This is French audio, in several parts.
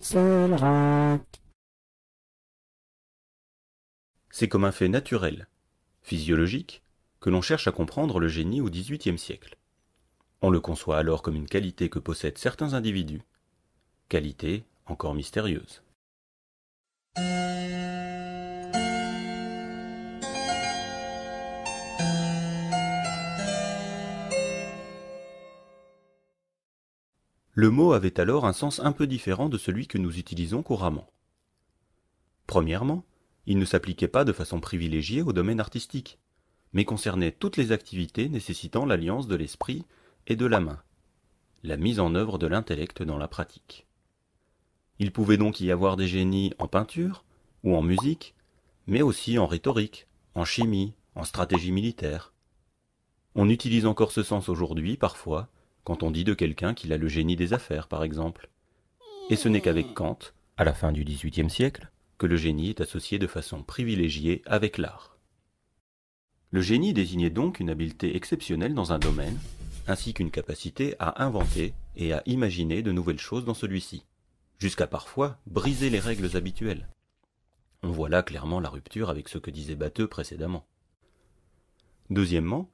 C'est comme un fait naturel, physiologique, que l'on cherche à comprendre le génie au XVIIIe siècle. On le conçoit alors comme une qualité que possèdent certains individus, qualité encore mystérieuse. Le mot avait alors un sens un peu différent de celui que nous utilisons couramment. Premièrement, il ne s'appliquait pas de façon privilégiée au domaine artistique, mais concernait toutes les activités nécessitant l'alliance de l'esprit et de la main, la mise en œuvre de l'intellect dans la pratique. Il pouvait donc y avoir des génies en peinture ou en musique, mais aussi en rhétorique, en chimie, en stratégie militaire. On utilise encore ce sens aujourd'hui parfois quand on dit de quelqu'un qu'il a le génie des affaires, par exemple. Et ce n'est qu'avec Kant, à la fin du XVIIIe siècle, que le génie est associé de façon privilégiée avec l'art. Le génie désignait donc une habileté exceptionnelle dans un domaine, ainsi qu'une capacité à inventer et à imaginer de nouvelles choses dans celui-ci, jusqu'à parfois briser les règles habituelles. On voit là clairement la rupture avec ce que disait Batteux précédemment. Deuxièmement,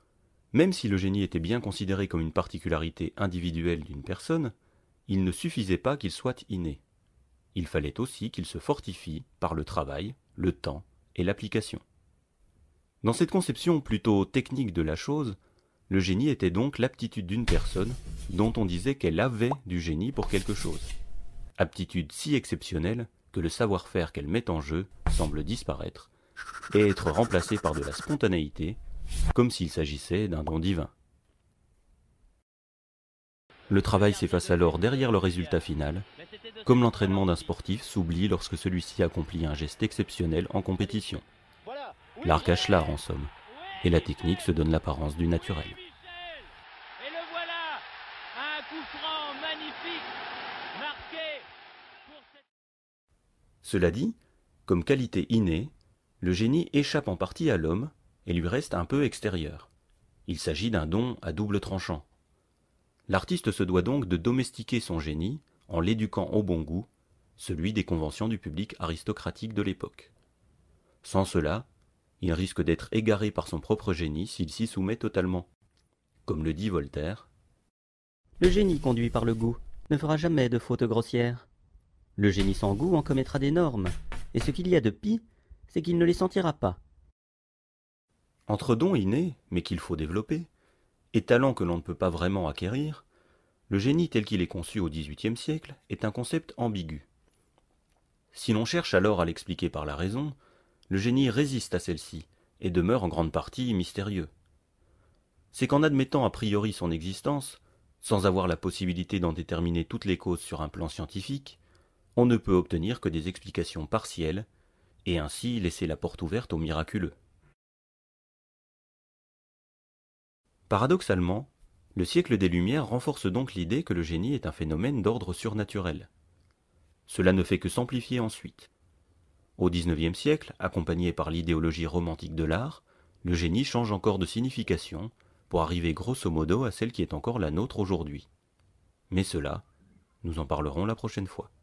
même si le génie était bien considéré comme une particularité individuelle d'une personne, il ne suffisait pas qu'il soit inné. Il fallait aussi qu'il se fortifie par le travail, le temps et l'application. Dans cette conception plutôt technique de la chose, le génie était donc l'aptitude d'une personne dont on disait qu'elle avait du génie pour quelque chose. Aptitude si exceptionnelle que le savoir-faire qu'elle met en jeu semble disparaître et être remplacé par de la spontanéité, comme s'il s'agissait d'un don divin. Le travail s'efface alors derrière le résultat final, comme l'entraînement d'un sportif s'oublie lorsque celui-ci accomplit un geste exceptionnel en compétition. L'art cache l'art en somme, et la technique se donne l'apparence du naturel. Cela dit, comme qualité innée, le génie échappe en partie à l'homme et lui reste un peu extérieur. Il s'agit d'un don à double tranchant. L'artiste se doit donc de domestiquer son génie en l'éduquant au bon goût, celui des conventions du public aristocratique de l'époque. Sans cela, il risque d'être égaré par son propre génie s'il s'y soumet totalement. Comme le dit Voltaire, Le génie conduit par le goût ne fera jamais de fautes grossières. Le génie sans goût en commettra des normes, et ce qu'il y a de pis, c'est qu'il ne les sentira pas, entre dons innés, mais qu'il faut développer, et talents que l'on ne peut pas vraiment acquérir, le génie tel qu'il est conçu au XVIIIe siècle est un concept ambigu. Si l'on cherche alors à l'expliquer par la raison, le génie résiste à celle-ci et demeure en grande partie mystérieux. C'est qu'en admettant a priori son existence, sans avoir la possibilité d'en déterminer toutes les causes sur un plan scientifique, on ne peut obtenir que des explications partielles, et ainsi laisser la porte ouverte au miraculeux. Paradoxalement, le siècle des Lumières renforce donc l'idée que le génie est un phénomène d'ordre surnaturel. Cela ne fait que s'amplifier ensuite. Au XIXe siècle, accompagné par l'idéologie romantique de l'art, le génie change encore de signification pour arriver grosso modo à celle qui est encore la nôtre aujourd'hui. Mais cela, nous en parlerons la prochaine fois.